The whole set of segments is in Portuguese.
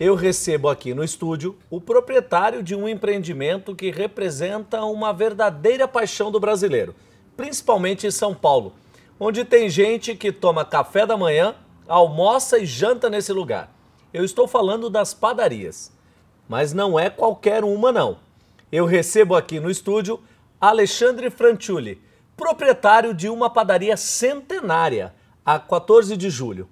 Eu recebo aqui no estúdio o proprietário de um empreendimento que representa uma verdadeira paixão do brasileiro, principalmente em São Paulo, onde tem gente que toma café da manhã, almoça e janta nesse lugar. Eu estou falando das padarias, mas não é qualquer uma não. Eu recebo aqui no estúdio Alexandre Franchuli, proprietário de uma padaria centenária, a 14 de julho.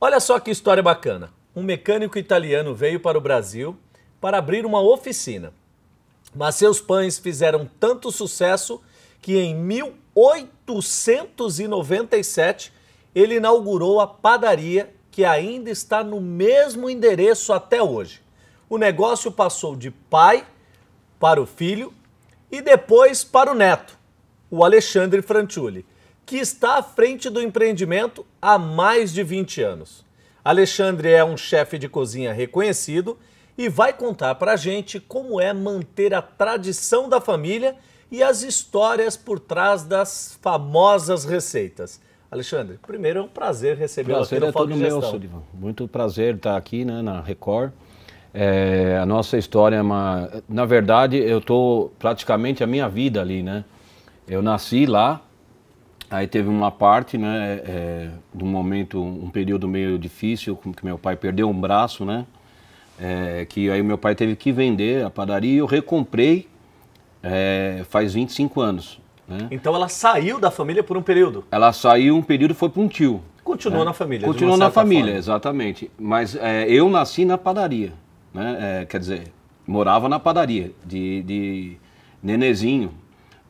Olha só que história bacana um mecânico italiano veio para o Brasil para abrir uma oficina. Mas seus pães fizeram tanto sucesso que em 1897 ele inaugurou a padaria que ainda está no mesmo endereço até hoje. O negócio passou de pai para o filho e depois para o neto, o Alexandre Franciulli, que está à frente do empreendimento há mais de 20 anos. Alexandre é um chefe de cozinha reconhecido e vai contar para a gente como é manter a tradição da família e as histórias por trás das famosas receitas. Alexandre, primeiro é um prazer recebê-lo aqui no é todo meu, Sullivan. Muito prazer estar aqui né, na Record. É, a nossa história é uma... Na verdade, eu estou praticamente a minha vida ali, né? Eu nasci lá, Aí teve uma parte, né, é, é de um momento, um período meio difícil, que meu pai perdeu um braço, né, é, que aí meu pai teve que vender a padaria e eu recomprei é, faz 25 anos. Né? Então ela saiu da família por um período? Ela saiu um período e foi para um tio. Continuou né? na família? Continuou na família, forma. exatamente. Mas é, eu nasci na padaria, né? É, quer dizer, morava na padaria de, de nenezinho,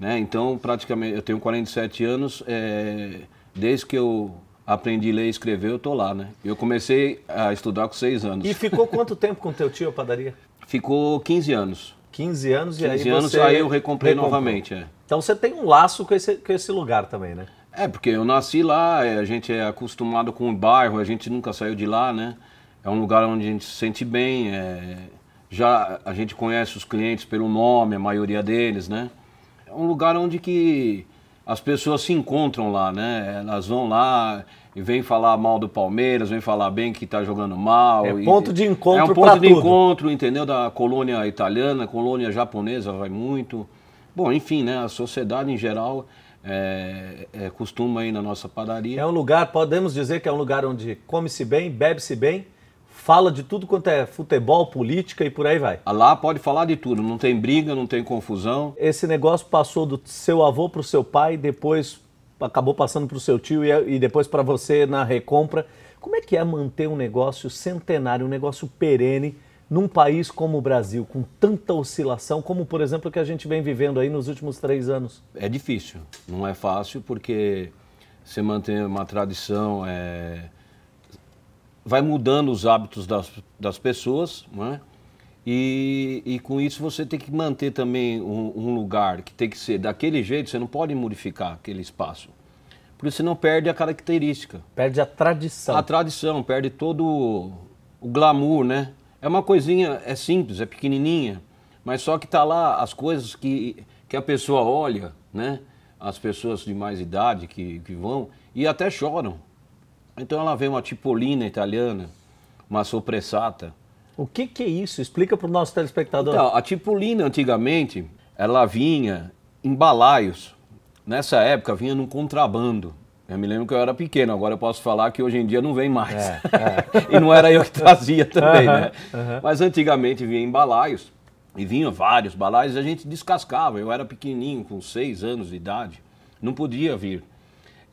né? Então, praticamente, eu tenho 47 anos, é, desde que eu aprendi a ler e escrever, eu tô lá, né? Eu comecei a estudar com 6 anos. E ficou quanto tempo com teu tio a padaria? Ficou 15 anos. 15 anos 15 e aí 15 anos, você aí eu recomprei recomprou. novamente, é. Então você tem um laço com esse, com esse lugar também, né? É, porque eu nasci lá, é, a gente é acostumado com o bairro, a gente nunca saiu de lá, né? É um lugar onde a gente se sente bem, é... já a gente conhece os clientes pelo nome, a maioria deles, né? um lugar onde que as pessoas se encontram lá, né? Elas vão lá e vêm falar mal do Palmeiras, vêm falar bem que está jogando mal. É ponto de é encontro É um ponto de tudo. encontro, entendeu? Da colônia italiana, colônia japonesa vai muito. Bom, enfim, né? A sociedade em geral é, é, costuma aí na nossa padaria. É um lugar, podemos dizer que é um lugar onde come-se bem, bebe-se bem fala de tudo quanto é futebol, política e por aí vai. Lá pode falar de tudo, não tem briga, não tem confusão. Esse negócio passou do seu avô para o seu pai, depois acabou passando para o seu tio e, é, depois para você na recompra. Como é que é manter um negócio centenário, um negócio perene, num país como o Brasil, com tanta oscilação, como por exemplo que a gente vem vivendo aí nos últimos três anos? É difícil, não é fácil, porque você manter uma tradição é vai mudando os hábitos das, das pessoas, né? E, e, com isso você tem que manter também um, um, lugar que tem que ser daquele jeito, você não pode modificar aquele espaço. Por isso não perde a característica. Perde a tradição. A tradição, perde todo o, o glamour, né? É uma coisinha, é simples, é pequenininha, mas só que tá lá as coisas que, que a pessoa olha, né? As pessoas de mais idade que, que vão e até choram. Então ela vê uma tipolina italiana, uma sopressata. O que, que é isso? Explica para o nosso telespectador. Então, a tipolina antigamente, ela vinha em balaios. Nessa época vinha num contrabando. Eu me lembro que eu era pequeno, agora eu posso falar que hoje em dia não vem mais. É, é. e não era eu que trazia também, né? Uhum. Mas antigamente vinha em balaios, e vinha vários balaios, a gente descascava. Eu era pequenininho, com seis anos de idade, não podia vir.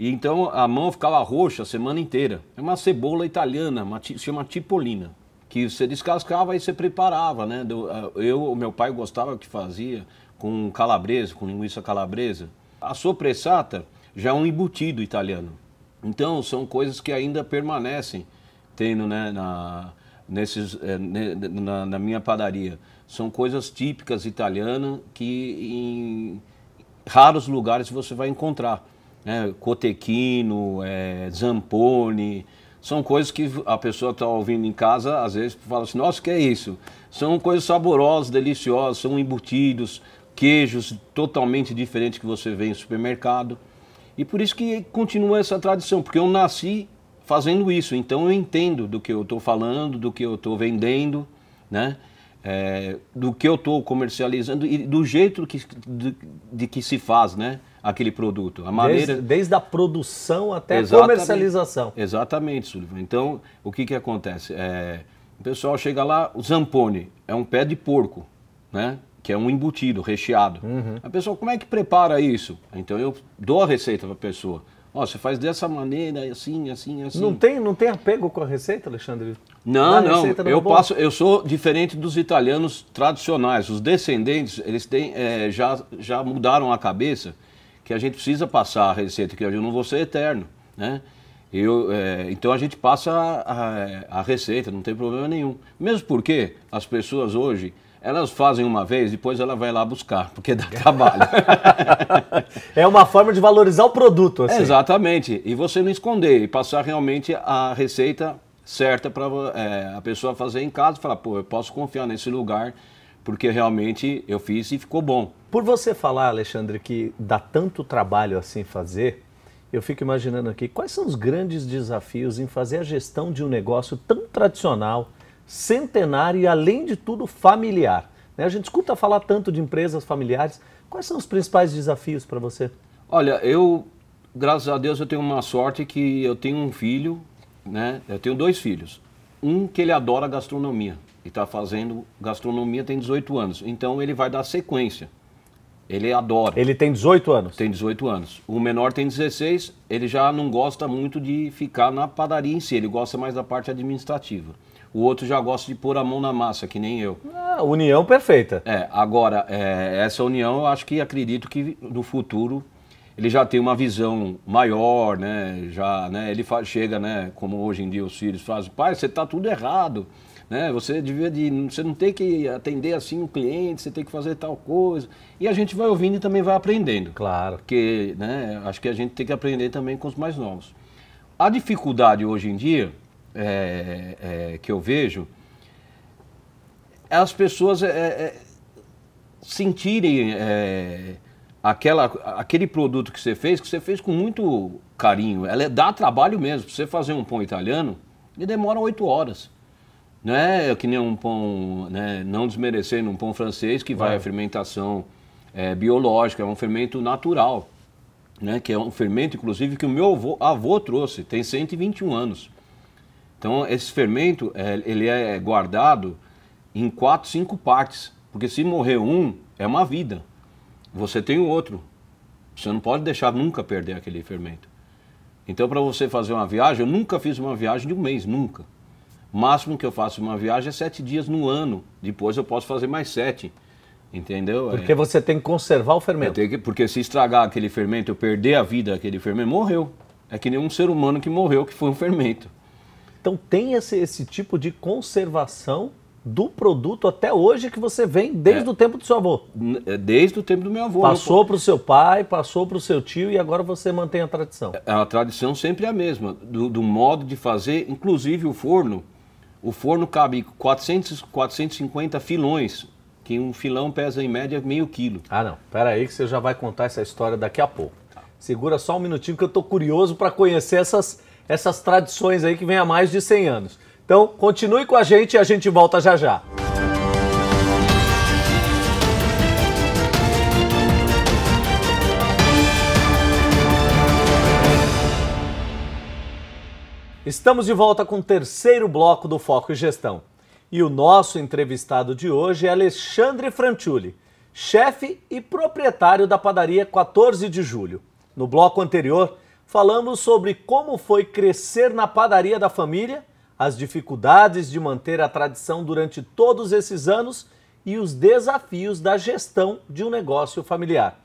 E então a mão ficava roxa a semana inteira. É uma cebola italiana, uma, chama tipolina, que você descascava e você preparava, né? Eu, meu pai gostava que fazia com calabresa, com linguiça calabresa. A sopressata já é um embutido italiano. Então são coisas que ainda permanecem tendo, né, na, nesses, eh, na, na minha padaria. São coisas típicas italianas que em raros lugares você vai encontrar né? Cotequino, é, Zampone, são coisas que a pessoa está ouvindo em casa, às vezes fala assim, nossa, que é isso? São coisas saborosas, deliciosas, são embutidos, queijos totalmente diferentes que você vê em supermercado. E por isso que continua essa tradição, porque eu nasci fazendo isso, então eu entendo do que eu estou falando, do que eu estou vendendo, né? É, do que eu estou comercializando e do jeito que, de, de que se faz, né? aquele produto. A maneira... desde, desde a produção até Exatamente. a comercialização. Exatamente, Sullivan. Então, o que, que acontece? É, o pessoal chega lá, o zampone é um pé de porco, né? que é um embutido, recheado. Uhum. A pessoa, como é que prepara isso? Então, eu dou a receita para a pessoa. Ó, oh, você faz dessa maneira, assim, assim, assim. Não tem, não tem apego com a receita, Alexandre? Não, não. eu passo, eu sou diferente dos italianos tradicionais. Os descendentes, eles têm, é, já, já mudaram a cabeça que a gente precisa passar a receita, que eu não vou ser eterno, né? Eu, é, então a gente passa a, a, receita, não tem problema nenhum. Mesmo porque as pessoas hoje, elas fazem uma vez, depois ela vai lá buscar, porque dá trabalho. é uma forma de valorizar o produto. Assim. É, exatamente. E você não esconder e passar realmente a receita certa para é, a pessoa fazer em casa, falar, pô, eu posso confiar nesse lugar porque realmente eu fiz e ficou bom. Por você falar, Alexandre, que dá tanto trabalho assim fazer, eu fico imaginando aqui quais são os grandes desafios em fazer a gestão de um negócio tão tradicional, centenário e, além de tudo, familiar. Né, a gente escuta falar tanto de empresas familiares. Quais são os principais desafios para você? Olha, eu, graças a Deus, eu tenho uma sorte que eu tenho um filho, né? Eu tenho dois filhos. Um que ele adora gastronomia e está fazendo gastronomia tem 18 anos. Então ele vai dar sequência. Ele adora. Ele tem 18 anos? Tem 18 anos. O menor tem 16, ele já não gosta muito de ficar na padaria em si, ele gosta mais da parte administrativa. O outro já gosta de pôr a mão na massa, que nem eu. Ah, união perfeita. É, agora, é, essa união eu acho que acredito que no futuro ele já tem uma visão maior, né? Já, né? Ele chega, né? Como hoje em dia os filhos fazem, pai, você tá tudo errado né? Você devia de, você não tem que atender assim o cliente, você tem que fazer tal coisa. E a gente vai ouvindo e também vai aprendendo. Claro. Porque, né? Acho que a gente tem que aprender também com os mais novos. A dificuldade hoje em dia é, é, que eu vejo é as pessoas é, é sentirem é, aquela, aquele produto que você fez, que você fez com muito carinho. Ela dá trabalho mesmo. Pra você fazer um pão italiano, ele demora oito horas. Não né? é que nem um pão, né, não desmerecendo um pão francês que vai é. à fermentação é, biológica, é um fermento natural, né, que é um fermento, inclusive, que o meu avô, avô trouxe, tem 121 anos. Então, esse fermento, é, ele é guardado em quatro, cinco partes, porque se morrer um, é uma vida. Você tem o outro. Você não pode deixar nunca perder aquele fermento. Então, para você fazer uma viagem, eu nunca fiz uma viagem de um mês, nunca máximo que eu faço uma viagem é sete dias no ano. Depois eu posso fazer mais sete. Entendeu? É. Porque é. você tem que conservar o fermento. Que, porque se estragar aquele fermento, eu perder a vida daquele fermento, morreu. É que nem um ser humano que morreu, que foi um fermento. Então tem esse, esse tipo de conservação do produto até hoje que você vem desde é. o tempo do seu avô. É, desde o tempo do meu avô. Passou para o seu pai, passou para o seu tio e agora você mantém a tradição. A, a tradição sempre é a mesma, do, do modo de fazer, inclusive o forno o forno cabe 400, 450 filões, que um filão pesa em média meio quilo. Ah, não. Pera aí que você já vai contar essa história daqui a pouco. Tá. Segura só um minutinho que eu estou curioso para conhecer essas, essas tradições aí que vem há mais de 100 anos. Então, continue com a gente e a gente volta já já. Estamos de volta com o terceiro bloco do Foco e Gestão. E o nosso entrevistado de hoje é Alexandre Franchuli, chefe e proprietário da padaria 14 de Julho. No bloco anterior, falamos sobre como foi crescer na padaria da família, as dificuldades de manter a tradição durante todos esses anos e os desafios da gestão de um negócio familiar.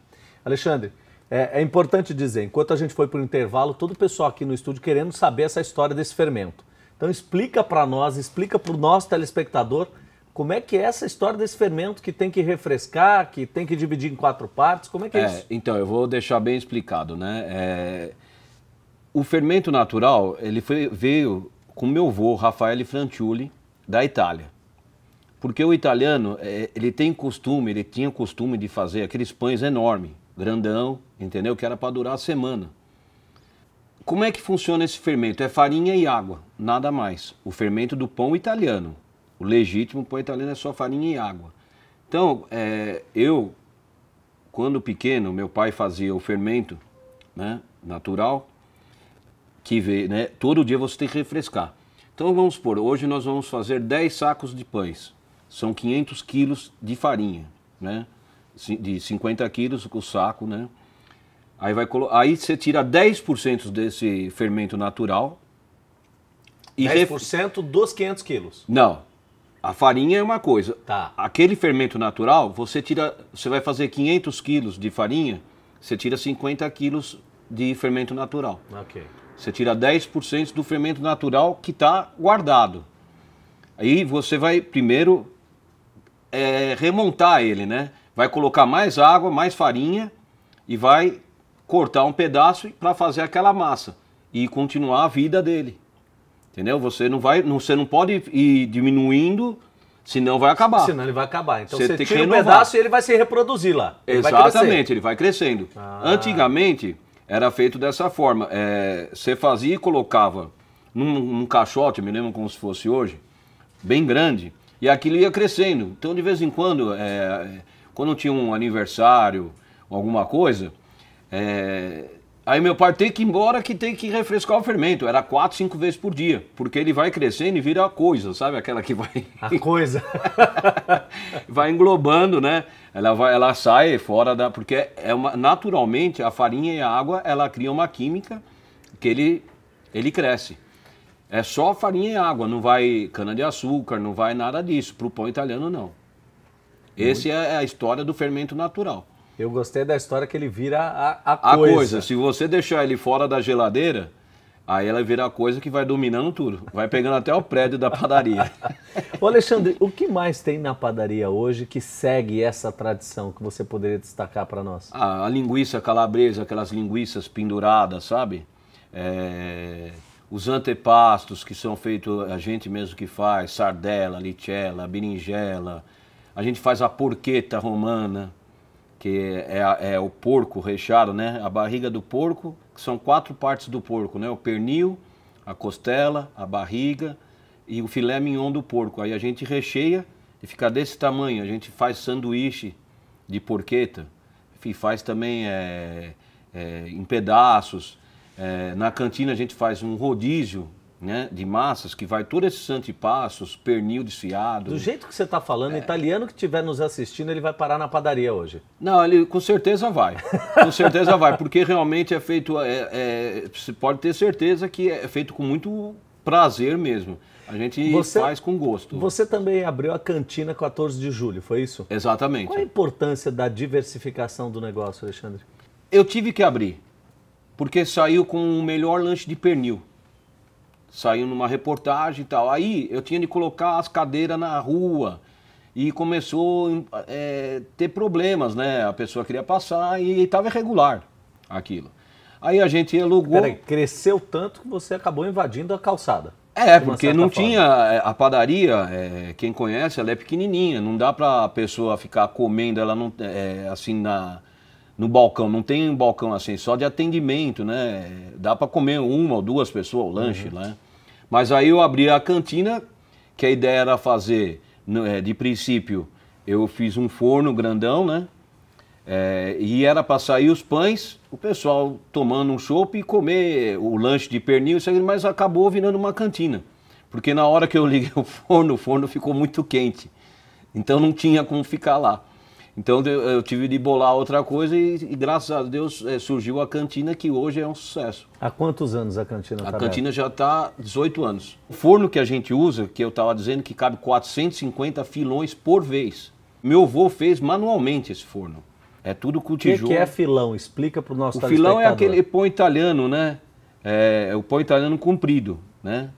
Alexandre, é, é, importante dizer, enquanto a gente foi para o intervalo, todo o pessoal aqui no estúdio querendo saber essa história desse fermento. Então explica para nós, explica para o nosso telespectador como é que é essa história desse fermento que tem que refrescar, que tem que dividir em quatro partes, como é que é, é isso? Então, eu vou deixar bem explicado, né? É... O fermento natural, ele foi, veio com meu avô, Raffaele Franciulli, da Itália. Porque o italiano, é, ele tem costume, ele tinha costume de fazer aqueles pães enormes, grandão, entendeu? Que era para durar a semana. Como é que funciona esse fermento? É farinha e água, nada mais. O fermento do pão italiano. O legítimo pão italiano é só farinha e água. Então, é, eu, quando pequeno, meu pai fazia o fermento né, natural, que vê, né, todo dia você tem que refrescar. Então vamos supor, hoje nós vamos fazer 10 sacos de pães. São 500 quilos de farinha, né? de 50 quilos, o saco, né? Aí, vai, aí você tira 10% desse fermento natural. E 10% ref... dos 500 quilos? Não. A farinha é uma coisa. Tá. Aquele fermento natural, você tira, você vai fazer 500 quilos de farinha, você tira 50 quilos de fermento natural. Ok. Você tira 10% do fermento natural que está guardado. Aí você vai primeiro é, remontar ele, né? Vai colocar mais água, mais farinha e vai cortar um pedaço para fazer aquela massa e continuar a vida dele. Entendeu? Você não vai, não, você não pode ir diminuindo, senão vai acabar. Senão ele vai acabar. Então você, você tira um pedaço e ele vai se reproduzir lá. Ele Exatamente, vai ele vai crescendo. Ah. Antigamente era feito dessa forma. É, você fazia e colocava num, num caixote, me lembro como se fosse hoje, bem grande, e aquilo ia crescendo. Então de vez em quando é, quando tinha um aniversário, alguma coisa, é... aí meu pai tem que ir embora que tem que refrescar o fermento. Era quatro, cinco vezes por dia, porque ele vai crescendo e vira a coisa, sabe? Aquela que vai. A coisa. vai englobando, né? Ela, vai, ela sai fora da. Porque é uma... naturalmente a farinha e a água ela cria uma química que ele, ele cresce. É só farinha e água, não vai cana-de-açúcar, não vai nada disso. Para o pão italiano, não. Essa é a história do fermento natural. Eu gostei da história que ele vira a, a, a coisa. coisa. Se você deixar ele fora da geladeira, aí ela vira a coisa que vai dominando tudo. Vai pegando até o prédio da padaria. Ô Alexandre, o que mais tem na padaria hoje que segue essa tradição que você poderia destacar para nós? a linguiça calabresa, aquelas linguiças penduradas, sabe? É... Os antepastos que são feitos, a gente mesmo que faz, sardela, lichela, berinjela, a gente faz a porqueta romana, que é, é, o porco recheado né? A barriga do porco, que são quatro partes do porco, né? O pernil, a costela, a barriga e o filé mignon do porco. Aí a gente recheia e fica desse tamanho. A gente faz sanduíche de porqueta e faz também é, é, em pedaços. É, na cantina a gente faz um rodízio né, de massas que vai todo esses antepassos, pernil desfiado. Do jeito que você está falando, é. italiano que estiver nos assistindo, ele vai parar na padaria hoje. Não, ele com certeza vai. com certeza vai, porque realmente é feito. É, é, você pode ter certeza que é feito com muito prazer mesmo. A gente você, faz com gosto. Você também abriu a cantina 14 de julho, foi isso? Exatamente. Qual a importância da diversificação do negócio, Alexandre? Eu tive que abrir, porque saiu com o melhor lanche de pernil saiu numa reportagem e tal. Aí eu tinha de colocar as cadeiras na rua e começou a é, ter problemas, né? A pessoa queria passar e estava irregular aquilo. Aí a gente alugou. Peraí, cresceu tanto que você acabou invadindo a calçada. É, porque não forma. tinha. É, a padaria, é, quem conhece, ela é pequenininha. Não dá para a pessoa ficar comendo ela não, é, assim na, no balcão. Não tem um balcão assim, só de atendimento, né? Dá para comer uma ou duas pessoas o lanche, uhum. né? Mas aí eu abri a cantina, que a ideia era fazer, é, de princípio, eu fiz um forno grandão, né? É, e era para sair os pães, o pessoal tomando um chopp e comer o lanche de pernil, mas acabou virando uma cantina. Porque na hora que eu liguei o forno, o forno ficou muito quente. Então não tinha como ficar lá. Então eu tive de bolar outra coisa e, e graças a Deus é, surgiu a cantina que hoje é um sucesso. Há quantos anos a cantina está A tá cantina aberta? já está 18 anos. O forno que a gente usa, que eu estava dizendo que cabe 450 filões por vez. Meu avô fez manualmente esse forno. É tudo com tijolo. O que, que, é filão? Explica para o nosso O filão é aquele pão italiano, né? É, é, o pão italiano comprido, né?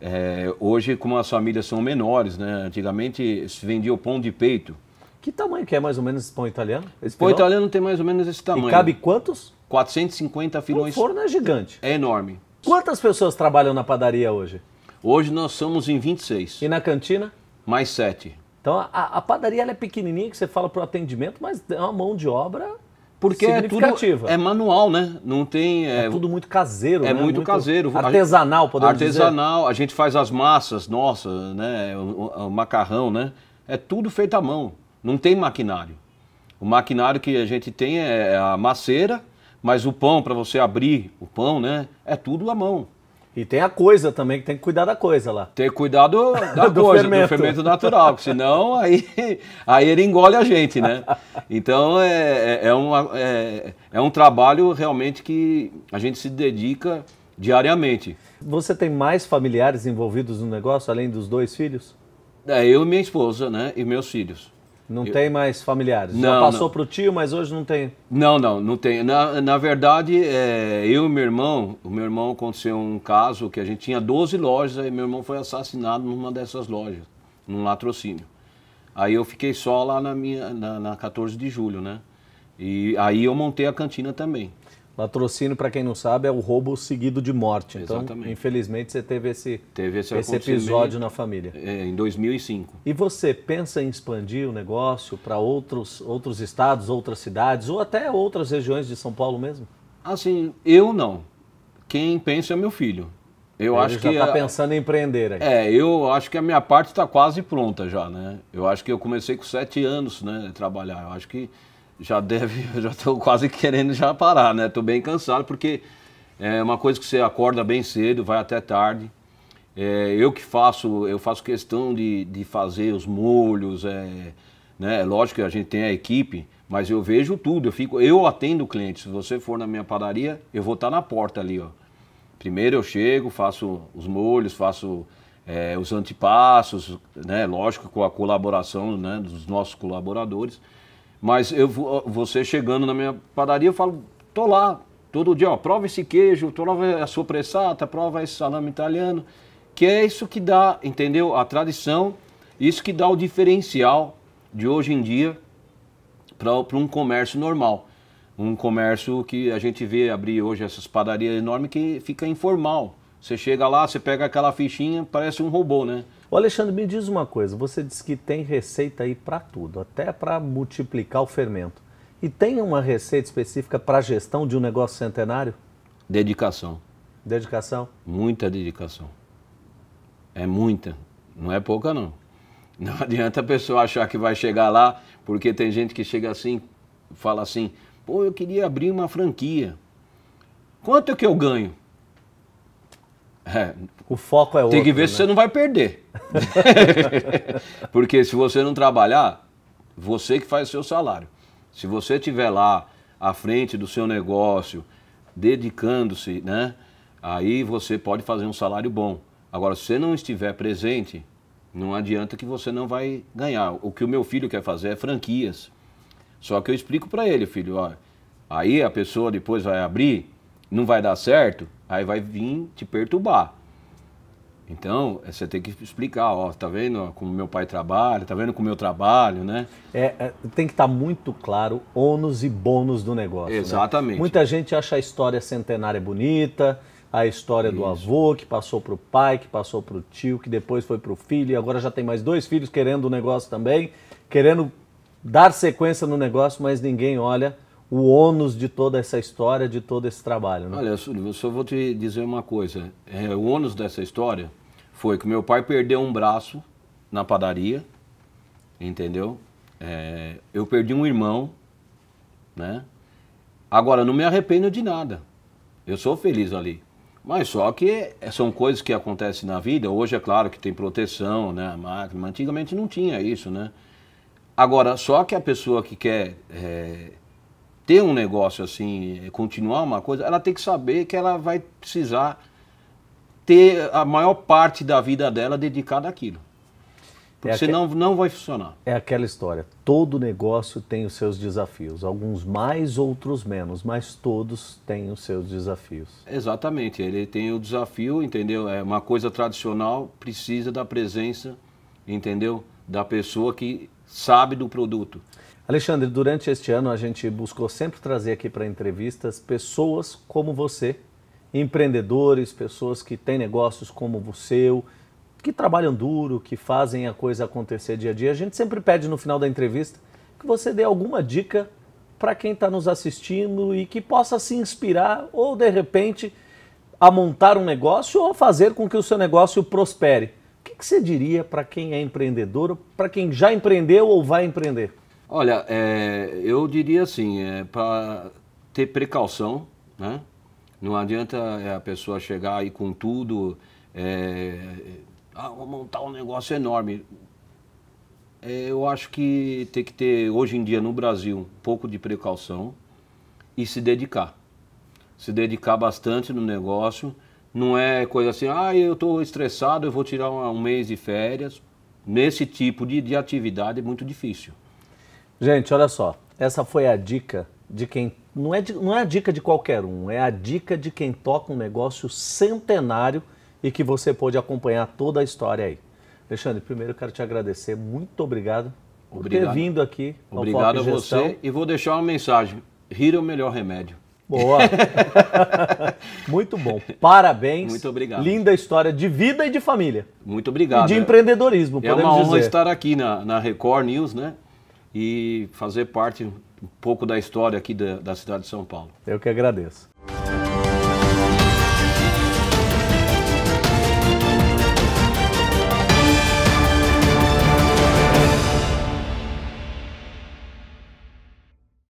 É, hoje, como as famílias são menores, né? Antigamente se vendia o pão de peito. Que tamanho que é mais ou menos esse pão italiano? Esse pão italiano tem mais ou menos esse tamanho. E cabe quantos? 450 filões. O forno é gigante. É enorme. Quantas pessoas trabalham na padaria hoje? Hoje nós somos em 26. E na cantina? Mais 7. Então a, a padaria é pequenininha, que você fala para o atendimento, mas é uma mão de obra porque é tudo é manual, né? Não tem é, é tudo muito caseiro, é né? muito, muito, caseiro, artesanal, podemos artesanal. Dizer. A gente faz as massas, nossa, né? O, o, o, macarrão, né? É tudo feito à mão. Não tem maquinário. O maquinário que a gente tem é, é a maceira, mas o pão, para você abrir o pão, né? É tudo à mão. E tem a coisa também, que tem que cuidar da coisa lá. Tem que cuidar do, da do coisa, fermento. do fermento natural, porque senão aí, aí ele engole a gente, né? Então é, é, é uma, é, é um trabalho realmente que a gente se dedica diariamente. Você tem mais familiares envolvidos no negócio, além dos dois filhos? É, eu e minha esposa, né? E meus filhos. Não eu... tem mais familiares? Não, Já passou para o tio, mas hoje não tem? Não, não, não tem. Na, na verdade, é, eu e meu irmão, o meu irmão aconteceu um caso que a gente tinha 12 lojas e meu irmão foi assassinado numa dessas lojas, num latrocínio. Aí eu fiquei só lá na minha, na, na 14 de julho, né? E aí eu montei a cantina também. Latrocínio, para quem não sabe, é o roubo seguido de morte. Então, Exatamente. infelizmente, você teve esse, teve esse, esse episódio na família. É, em 2005. E você pensa em expandir o negócio para outros, outros estados, outras cidades ou até outras regiões de São Paulo mesmo? Assim, eu não. Quem pensa é meu filho. Eu Ele acho já que está pensando em empreender. Aqui. É, eu acho que a minha parte está quase pronta já, né? Eu acho que eu comecei com sete anos, né, trabalhar. Eu acho que já deve, já estou quase querendo já parar, né? Estou bem cansado porque é uma coisa que você acorda bem cedo, vai até tarde. É, eu que faço, eu faço questão de, de fazer os molhos, é, né? Lógico que a gente tem a equipe, mas eu vejo tudo, eu fico, eu atendo o cliente. Se você for na minha padaria, eu vou estar tá na porta ali, ó. Primeiro eu chego, faço os molhos, faço é, os antepassos, né? Lógico com a colaboração né, dos nossos colaboradores. Mas eu, você chegando na minha padaria, eu falo, tô lá, todo dia, ó, prova esse queijo, prova a sua pressata, prova esse salame italiano, que é isso que dá, entendeu? A tradição, isso que dá o diferencial de hoje em dia para um comércio normal. Um comércio que a gente vê abrir hoje essas padarias enormes que fica informal. Você chega lá, você pega aquela fichinha, parece um robô, né? O Alexandre, me diz uma coisa. Você disse que tem receita aí para tudo, até para multiplicar o fermento. E tem uma receita específica para a gestão de um negócio centenário? Dedicação. Dedicação? Muita dedicação. É muita. Não é pouca, não. Não adianta a pessoa achar que vai chegar lá, porque tem gente que chega assim, fala assim: pô, eu queria abrir uma franquia. Quanto é que eu ganho? O foco é outro. Tem que ver né? se você não vai perder. Porque se você não trabalhar, você que faz o seu salário. Se você estiver lá à frente do seu negócio, dedicando-se, né? Aí você pode fazer um salário bom. Agora, se você não estiver presente, não adianta que você não vai ganhar. O que o meu filho quer fazer é franquias. Só que eu explico para ele, filho, ó, aí a pessoa depois vai abrir, não vai dar certo, aí vai vir te perturbar. Então, é, você tem que explicar, ó, tá vendo como meu pai trabalha, tá vendo como eu trabalho, né? É, é tem que estar tá muito claro ônus e bônus do negócio. Né? Exatamente. Né? Muita gente acha a história centenária bonita, a história Isso. do avô que passou para o pai, que passou para o tio, que depois foi para o filho e agora já tem mais dois filhos querendo o negócio também, querendo dar sequência no negócio, mas ninguém olha o ônus de toda essa história, de todo esse trabalho. Né? Olha, só eu só vou te dizer uma coisa. É, o ônus dessa história foi que meu pai perdeu um braço na padaria, entendeu? É, eu perdi um irmão, né? Agora, não me arrependo de nada. Eu sou feliz ali. Mas só que é, são coisas que acontecem na vida. Hoje é claro que tem proteção, né? A máquina. Antigamente não tinha isso, né? Agora, só que a pessoa que quer... É, ter um negócio assim, eh, continuar uma coisa, ela tem que saber que ela vai precisar ter a maior parte da vida dela dedicada àquilo. É Porque é senão não vai funcionar. É aquela história. Todo negócio tem os seus desafios. Alguns mais, outros menos. Mas todos têm os seus desafios. Exatamente. Ele tem o desafio, entendeu? É uma coisa tradicional precisa da presença, entendeu? Da pessoa que sabe do produto. Alexandre, durante este ano a gente buscou sempre trazer aqui para entrevistas pessoas como você, empreendedores, pessoas que têm negócios como o seu, que trabalham duro, que fazem a coisa acontecer dia a dia. A gente sempre pede no final da entrevista que você dê alguma dica para quem está nos assistindo e que possa se inspirar ou de repente a montar um negócio ou fazer com que o seu negócio prospere. O que, que você diria para quem é empreendedor, para quem já empreendeu ou vai empreender? Olha, é, eu diria assim, é, para ter precaução, né? Não adianta é, a pessoa chegar aí com tudo, é, ah, vou montar um negócio enorme. É, eu acho que tem que ter, hoje em dia no Brasil, um pouco de precaução e se dedicar. Se dedicar bastante no negócio. Não é coisa assim, ah, eu estou estressado, eu vou tirar um, um mês de férias. Nesse tipo de, de atividade é muito difícil. Gente, olha só. Essa foi a dica de quem. Não é, não é a dica de qualquer um, é a dica de quem toca um negócio centenário e que você pode acompanhar toda a história aí. Alexandre, primeiro eu quero te agradecer. Muito obrigado, obrigado. por ter vindo aqui. Obrigado a você. E vou deixar uma mensagem: rir é o melhor remédio. Boa! Muito bom. Parabéns. Muito obrigado. Linda história de vida e de família. Muito obrigado. E de empreendedorismo, É uma honra dizer. estar aqui na, na Record News, né? e fazer parte um pouco da história aqui da, da cidade de São Paulo. Eu que agradeço.